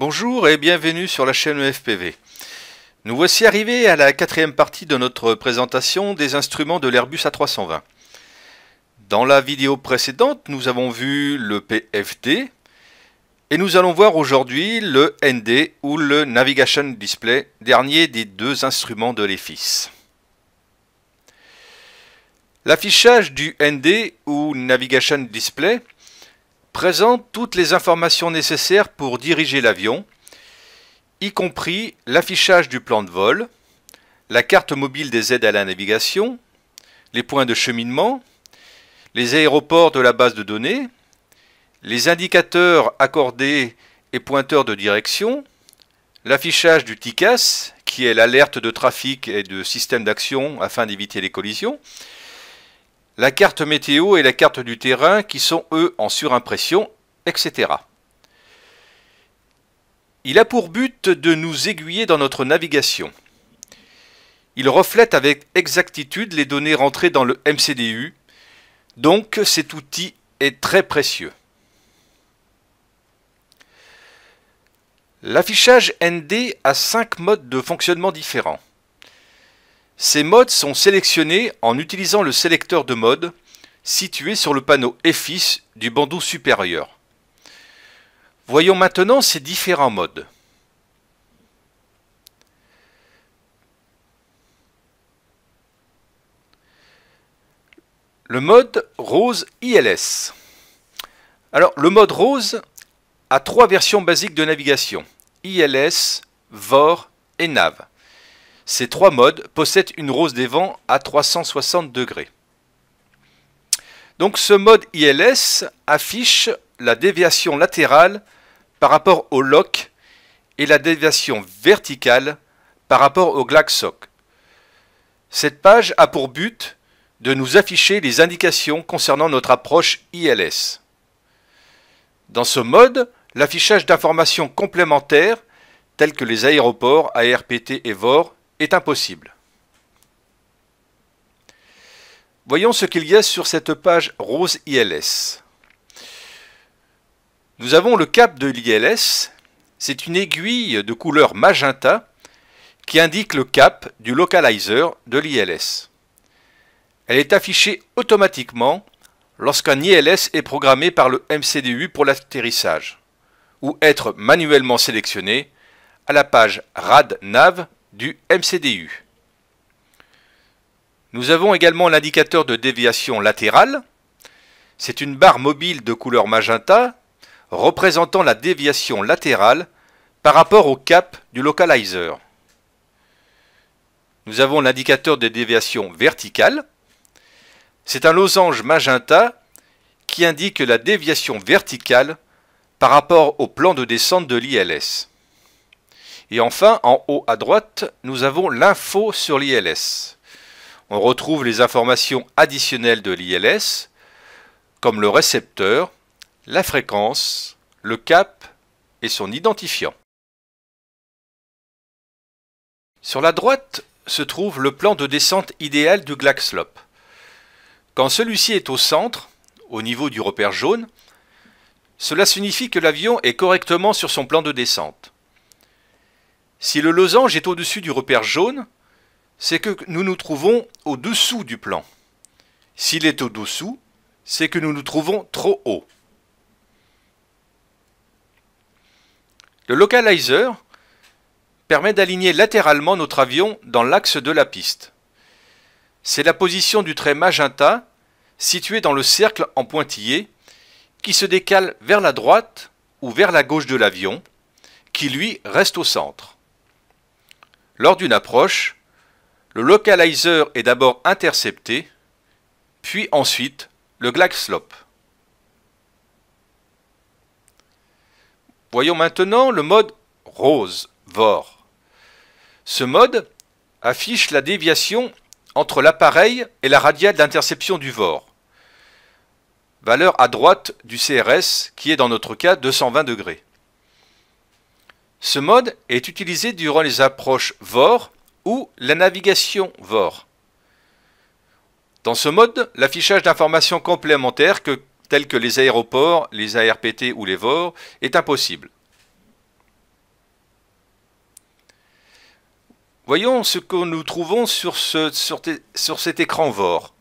Bonjour et bienvenue sur la chaîne e FPV. Nous voici arrivés à la quatrième partie de notre présentation des instruments de l'Airbus A320. Dans la vidéo précédente, nous avons vu le PFD et nous allons voir aujourd'hui le ND ou le Navigation Display, dernier des deux instruments de l'EFIS. L'affichage du ND ou Navigation Display présente toutes les informations nécessaires pour diriger l'avion, y compris l'affichage du plan de vol, la carte mobile des aides à la navigation, les points de cheminement, les aéroports de la base de données, les indicateurs accordés et pointeurs de direction, l'affichage du TICAS, qui est l'alerte de trafic et de système d'action afin d'éviter les collisions, la carte météo et la carte du terrain qui sont eux en surimpression, etc. Il a pour but de nous aiguiller dans notre navigation. Il reflète avec exactitude les données rentrées dans le MCDU, donc cet outil est très précieux. L'affichage ND a cinq modes de fonctionnement différents. Ces modes sont sélectionnés en utilisant le sélecteur de mode situé sur le panneau EFIS du bandeau supérieur. Voyons maintenant ces différents modes. Le mode rose ILS. Alors, le mode rose a trois versions basiques de navigation. ILS, VOR et NAV. Ces trois modes possèdent une rose des vents à 360 degrés. Donc ce mode ILS affiche la déviation latérale par rapport au LOC et la déviation verticale par rapport au GlaxoC. Cette page a pour but de nous afficher les indications concernant notre approche ILS. Dans ce mode, l'affichage d'informations complémentaires telles que les aéroports ARPT et VOR est impossible. Voyons ce qu'il y a sur cette page rose ILS. Nous avons le cap de l'ILS. C'est une aiguille de couleur magenta qui indique le cap du localizer de l'ILS. Elle est affichée automatiquement lorsqu'un ILS est programmé par le MCDU pour l'atterrissage, ou être manuellement sélectionné à la page RAD NAV du MCDU. Nous avons également l'indicateur de déviation latérale. C'est une barre mobile de couleur magenta représentant la déviation latérale par rapport au cap du localizer. Nous avons l'indicateur de déviation verticale. C'est un losange magenta qui indique la déviation verticale par rapport au plan de descente de l'ILS. Et enfin, en haut à droite, nous avons l'info sur l'ILS. On retrouve les informations additionnelles de l'ILS, comme le récepteur, la fréquence, le cap et son identifiant. Sur la droite se trouve le plan de descente idéal du Glaxlop. Quand celui-ci est au centre, au niveau du repère jaune, cela signifie que l'avion est correctement sur son plan de descente. Si le losange est au-dessus du repère jaune, c'est que nous nous trouvons au-dessous du plan. S'il est au-dessous, c'est que nous nous trouvons trop haut. Le localizer permet d'aligner latéralement notre avion dans l'axe de la piste. C'est la position du trait magenta situé dans le cercle en pointillé qui se décale vers la droite ou vers la gauche de l'avion, qui lui reste au centre. Lors d'une approche, le localizer est d'abord intercepté, puis ensuite le glide Voyons maintenant le mode rose, VOR. Ce mode affiche la déviation entre l'appareil et la radiale d'interception du VOR, valeur à droite du CRS qui est dans notre cas 220 degrés. Ce mode est utilisé durant les approches VOR ou la navigation VOR. Dans ce mode, l'affichage d'informations complémentaires telles que les aéroports, les ARPT ou les VOR est impossible. Voyons ce que nous trouvons sur, sur cet écran VOR.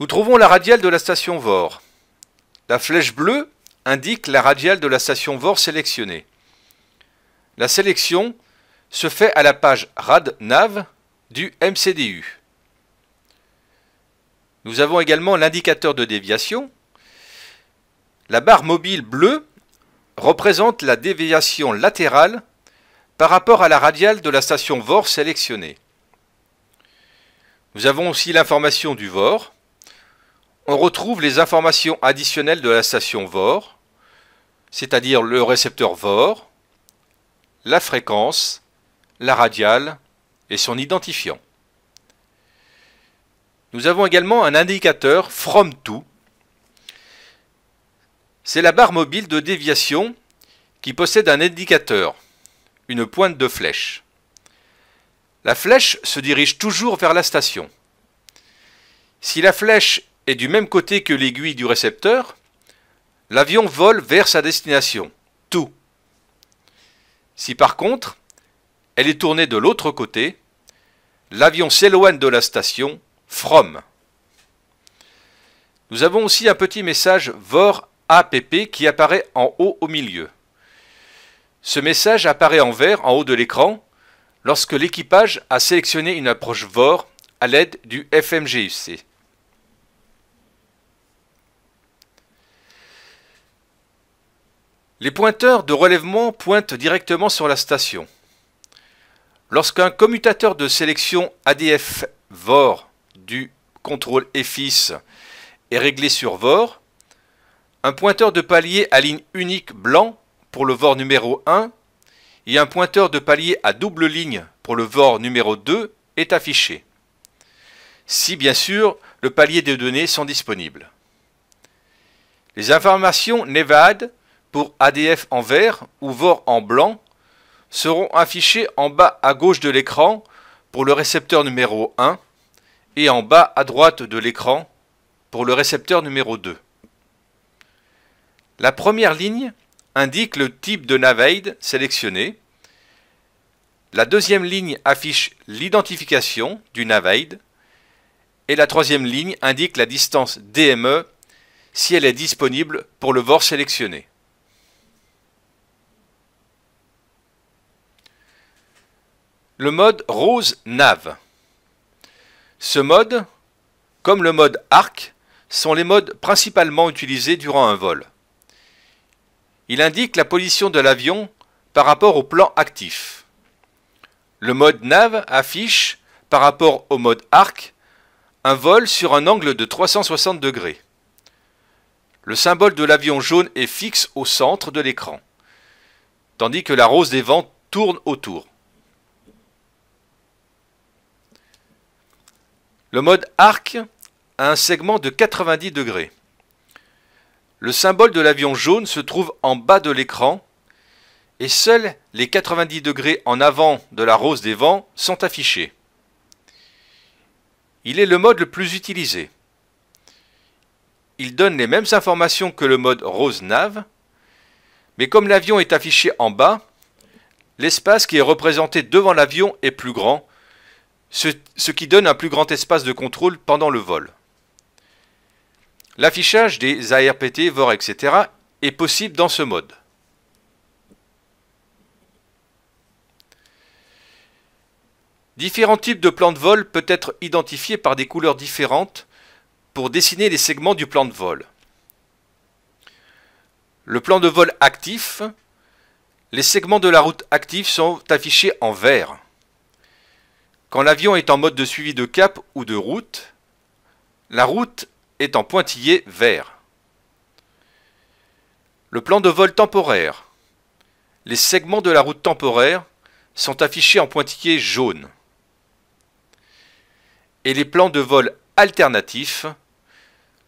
Nous trouvons la radiale de la station VOR. La flèche bleue indique la radiale de la station VOR sélectionnée. La sélection se fait à la page RAD-NAV du MCDU. Nous avons également l'indicateur de déviation. La barre mobile bleue représente la déviation latérale par rapport à la radiale de la station VOR sélectionnée. Nous avons aussi l'information du VOR. On retrouve les informations additionnelles de la station VOR, c'est-à-dire le récepteur VOR, la fréquence, la radiale et son identifiant. Nous avons également un indicateur from to. C'est la barre mobile de déviation qui possède un indicateur, une pointe de flèche. La flèche se dirige toujours vers la station. Si la flèche est du même côté que l'aiguille du récepteur, l'avion vole vers sa destination, si par contre, elle est tournée de l'autre côté, l'avion s'éloigne de la station From. Nous avons aussi un petit message VOR APP qui apparaît en haut au milieu. Ce message apparaît en vert en haut de l'écran lorsque l'équipage a sélectionné une approche VOR à l'aide du FMGUC. Les pointeurs de relèvement pointent directement sur la station. Lorsqu'un commutateur de sélection ADF VOR du contrôle EFIS est réglé sur VOR, un pointeur de palier à ligne unique blanc pour le VOR numéro 1 et un pointeur de palier à double ligne pour le VOR numéro 2 est affiché. Si bien sûr le palier des données sont disponibles. Les informations n'évadent pour ADF en vert ou VOR en blanc seront affichés en bas à gauche de l'écran pour le récepteur numéro 1 et en bas à droite de l'écran pour le récepteur numéro 2. La première ligne indique le type de NavAid sélectionné. La deuxième ligne affiche l'identification du NavAid Et la troisième ligne indique la distance DME si elle est disponible pour le VOR sélectionné. le mode rose nav. Ce mode, comme le mode arc, sont les modes principalement utilisés durant un vol. Il indique la position de l'avion par rapport au plan actif. Le mode nav affiche, par rapport au mode arc, un vol sur un angle de 360 degrés. Le symbole de l'avion jaune est fixe au centre de l'écran, tandis que la rose des vents tourne autour. Le mode arc a un segment de 90 degrés. Le symbole de l'avion jaune se trouve en bas de l'écran et seuls les 90 degrés en avant de la rose des vents sont affichés. Il est le mode le plus utilisé. Il donne les mêmes informations que le mode rose nav, mais comme l'avion est affiché en bas, l'espace qui est représenté devant l'avion est plus grand ce, qui donne un plus grand espace de contrôle pendant le vol. L'affichage des ARPT, VOR, etc. est possible dans ce mode. Différents types de plans de vol peuvent être identifiés par des couleurs différentes pour dessiner les segments du plan de vol. Le plan de vol actif, les segments de la route active sont affichés en vert. Quand l'avion est en mode de suivi de cap ou de route, la route est en pointillé vert. Le plan de vol temporaire. Les segments de la route temporaire sont affichés en pointillé jaune. Et les plans de vol alternatifs,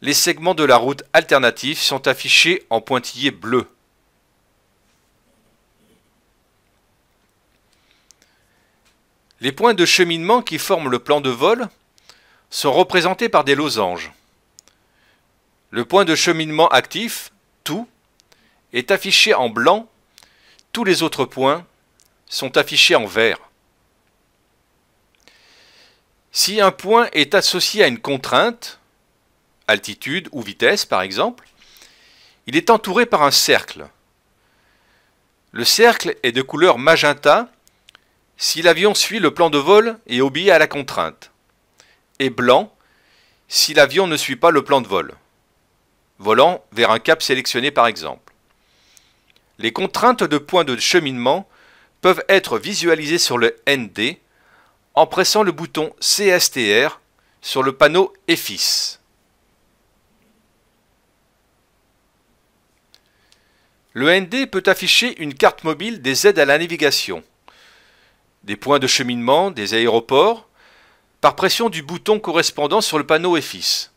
les segments de la route alternatif sont affichés en pointillé bleu. Les points de cheminement qui forment le plan de vol sont représentés par des losanges. Le point de cheminement actif, tout, est affiché en blanc, tous les autres points sont affichés en vert. Si un point est associé à une contrainte, altitude ou vitesse par exemple, il est entouré par un cercle. Le cercle est de couleur magenta si l'avion suit le plan de vol et obéit à la contrainte. Et blanc, si l'avion ne suit pas le plan de vol. Volant vers un cap sélectionné par exemple. Les contraintes de points de cheminement peuvent être visualisées sur le ND en pressant le bouton CSTR sur le panneau EFIS. Le ND peut afficher une carte mobile des aides à la navigation des points de cheminement, des aéroports, par pression du bouton correspondant sur le panneau EFIS.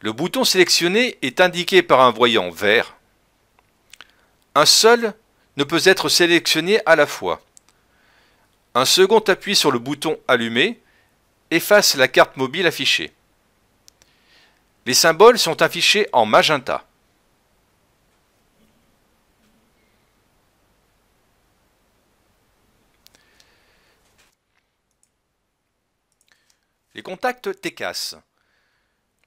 Le bouton sélectionné est indiqué par un voyant vert. Un seul ne peut être sélectionné à la fois. Un second appui sur le bouton allumé efface la carte mobile affichée. Les symboles sont affichés en magenta. Les contacts TECAS.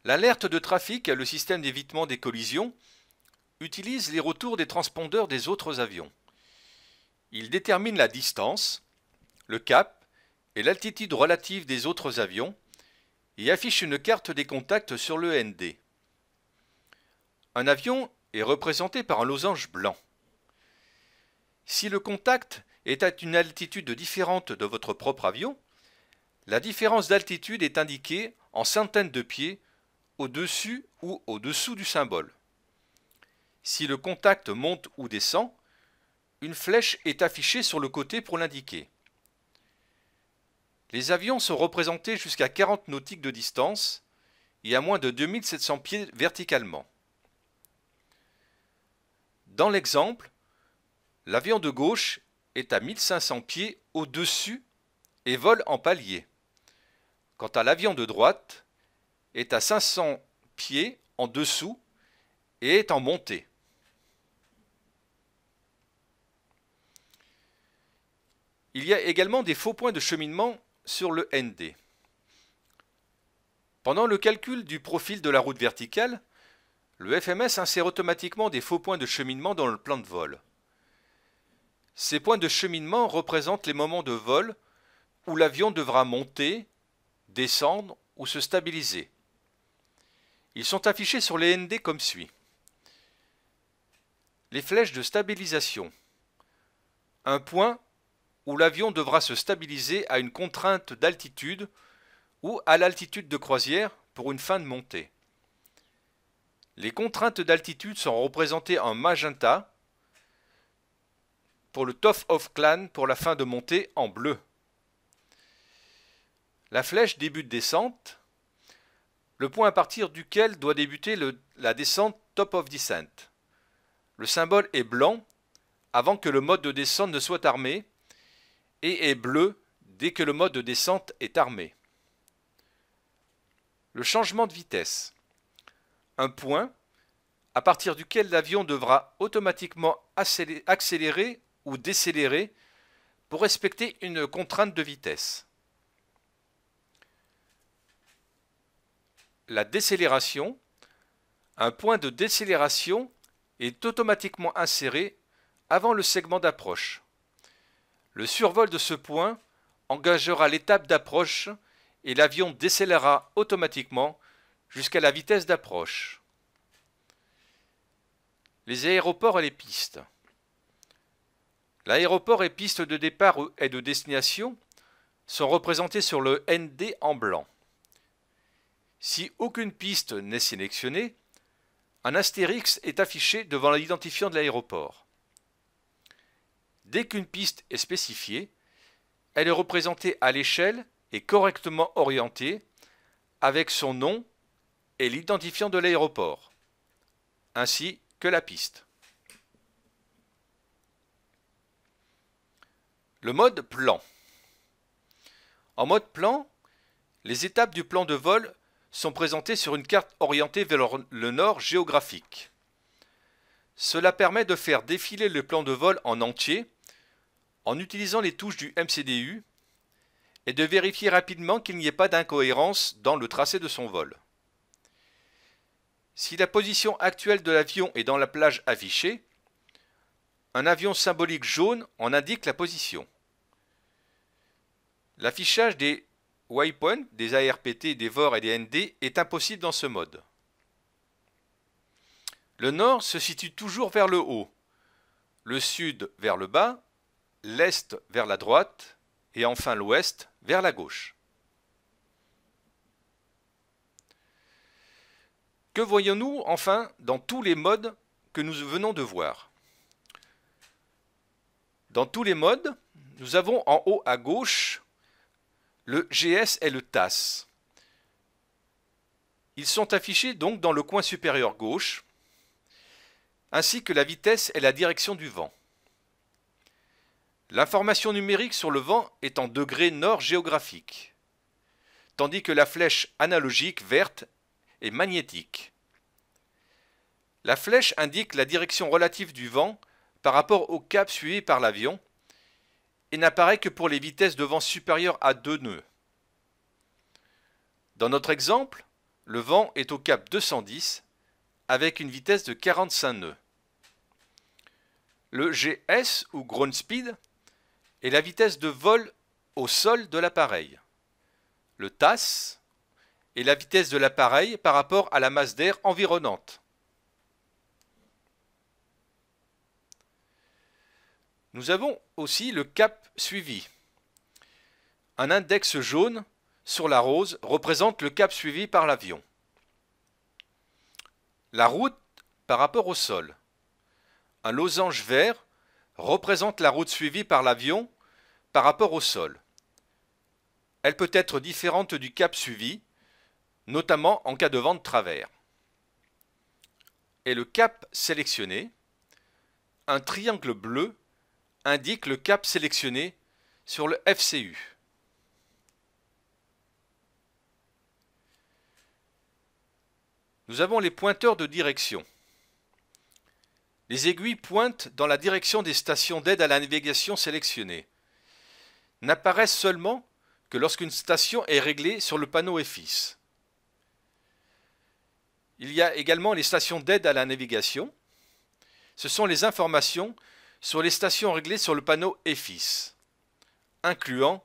L'alerte de trafic, et le système d'évitement des collisions, utilisent les retours des transpondeurs des autres avions. Il détermine la distance, le cap et l'altitude relative des autres avions et affiche une carte des contacts sur le ND. Un avion est représenté par un losange blanc. Si le contact est à une altitude différente de votre propre avion, la différence d'altitude est indiquée en centaines de pieds au-dessus ou au-dessous du symbole. Si le contact monte ou descend, une flèche est affichée sur le côté pour l'indiquer. Les avions sont représentés jusqu'à 40 nautiques de distance et à moins de 2700 pieds verticalement. Dans l'exemple, l'avion de gauche est à 1500 pieds au-dessus et vole en palier. Quant à l'avion de droite, est à 500 pieds en dessous et est en montée. Il y a également des faux points de cheminement sur le ND. Pendant le calcul du profil de la route verticale, le FMS insère automatiquement des faux points de cheminement dans le plan de vol. Ces points de cheminement représentent les moments de vol où l'avion devra monter descendre ou se stabiliser. Ils sont affichés sur les ND comme suit. Les flèches de stabilisation. Un point où l'avion devra se stabiliser à une contrainte d'altitude ou à l'altitude de croisière pour une fin de montée. Les contraintes d'altitude sont représentées en magenta pour le top of Clan pour la fin de montée en bleu. La flèche débute descente, le point à partir duquel doit débuter la descente top of descent. Le symbole est blanc avant que le mode de descente ne soit armé et est bleu dès que le mode de descente est armé. Le changement de vitesse. Un point à partir duquel l'avion devra automatiquement accélérer ou décélérer pour respecter une contrainte de vitesse. la décélération, un point de décélération est automatiquement inséré avant le segment d'approche. Le survol de ce point engagera l'étape d'approche et l'avion décélérera automatiquement jusqu'à la vitesse d'approche. Les aéroports et les pistes. L'aéroport et piste de départ et de destination sont représentés sur le ND en blanc. Si aucune piste n'est sélectionnée, un astérix est affiché devant l'identifiant de l'aéroport. Dès qu'une piste est spécifiée, elle est représentée à l'échelle et correctement orientée avec son nom et l'identifiant de l'aéroport, ainsi que la piste. Le mode plan. En mode plan, les étapes du plan de vol sont présentés sur une carte orientée vers le nord géographique. Cela permet de faire défiler le plan de vol en entier en utilisant les touches du MCDU et de vérifier rapidement qu'il n'y ait pas d'incohérence dans le tracé de son vol. Si la position actuelle de l'avion est dans la plage affichée, un avion symbolique jaune en indique la position. L'affichage des Waypoint des ARPT, des VOR et des ND est impossible dans ce mode. Le nord se situe toujours vers le haut, le sud vers le bas, l'est vers la droite et enfin l'ouest vers la gauche. Que voyons-nous enfin dans tous les modes que nous venons de voir Dans tous les modes, nous avons en haut à gauche le GS et le TAS. Ils sont affichés donc dans le coin supérieur gauche, ainsi que la vitesse et la direction du vent. L'information numérique sur le vent est en degré nord géographique, tandis que la flèche analogique verte est magnétique. La flèche indique la direction relative du vent par rapport au cap suivi par l'avion n'apparaît que pour les vitesses de vent supérieures à 2 nœuds. Dans notre exemple, le vent est au cap 210 avec une vitesse de 45 nœuds. Le GS ou ground speed est la vitesse de vol au sol de l'appareil. Le TAS est la vitesse de l'appareil par rapport à la masse d'air environnante. Nous avons aussi le cap suivi. Un index jaune sur la rose représente le cap suivi par l'avion. La route par rapport au sol. Un losange vert représente la route suivie par l'avion par rapport au sol. Elle peut être différente du cap suivi, notamment en cas de vent de travers. Et le cap sélectionné, un triangle bleu indique le cap sélectionné sur le FCU. Nous avons les pointeurs de direction. Les aiguilles pointent dans la direction des stations d'aide à la navigation sélectionnées. N'apparaissent seulement que lorsqu'une station est réglée sur le panneau EFIS. Il y a également les stations d'aide à la navigation. Ce sont les informations sur les stations réglées sur le panneau EFIS, incluant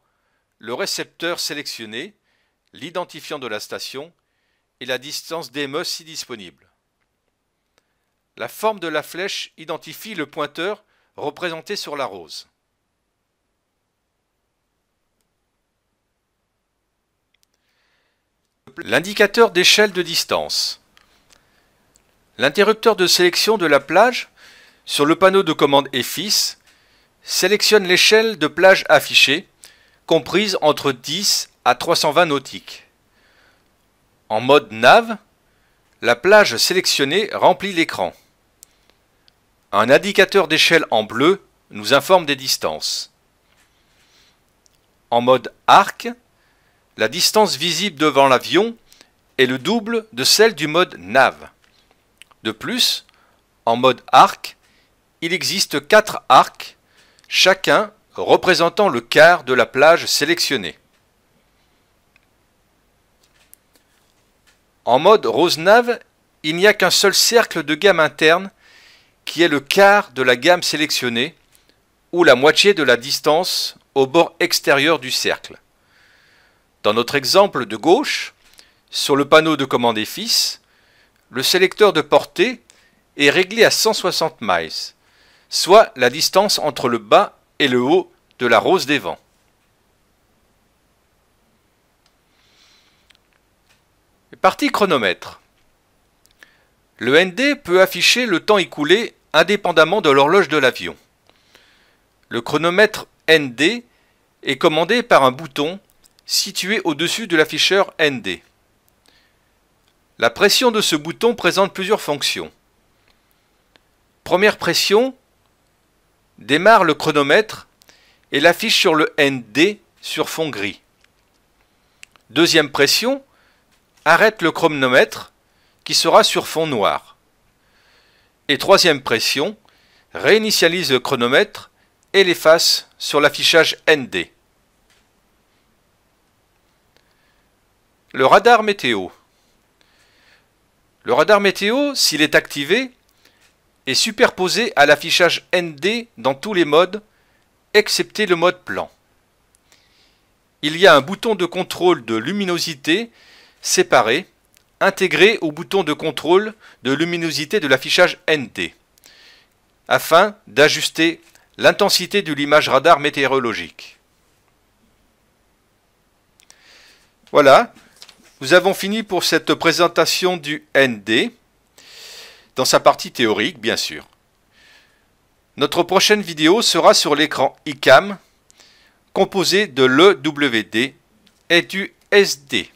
le récepteur sélectionné, l'identifiant de la station et la distance d'EME si disponible. La forme de la flèche identifie le pointeur représenté sur la rose. L'indicateur d'échelle de distance. L'interrupteur de sélection de la plage sur le panneau de commande EFIS, sélectionne l'échelle de plage affichée, comprise entre 10 à 320 nautiques. En mode nav, la plage sélectionnée remplit l'écran. Un indicateur d'échelle en bleu nous informe des distances. En mode arc, la distance visible devant l'avion est le double de celle du mode nav. De plus, en mode arc, il existe quatre arcs, chacun représentant le quart de la plage sélectionnée. En mode Rosenave, il n'y a qu'un seul cercle de gamme interne qui est le quart de la gamme sélectionnée ou la moitié de la distance au bord extérieur du cercle. Dans notre exemple de gauche, sur le panneau de commande fils, le sélecteur de portée est réglé à 160 miles soit la distance entre le bas et le haut de la rose des vents. Partie chronomètre. Le ND peut afficher le temps écoulé indépendamment de l'horloge de l'avion. Le chronomètre ND est commandé par un bouton situé au-dessus de l'afficheur ND. La pression de ce bouton présente plusieurs fonctions. Première pression démarre le chronomètre et l'affiche sur le ND sur fond gris. Deuxième pression, arrête le chronomètre qui sera sur fond noir. Et troisième pression, réinitialise le chronomètre et l'efface sur l'affichage ND. Le radar météo. Le radar météo, s'il est activé, est superposé à l'affichage ND dans tous les modes, excepté le mode plan. Il y a un bouton de contrôle de luminosité séparé, intégré au bouton de contrôle de luminosité de l'affichage ND, afin d'ajuster l'intensité de l'image radar météorologique. Voilà, nous avons fini pour cette présentation du ND dans sa partie théorique bien sûr. Notre prochaine vidéo sera sur l'écran ICAM composé de l'EWD et du SD.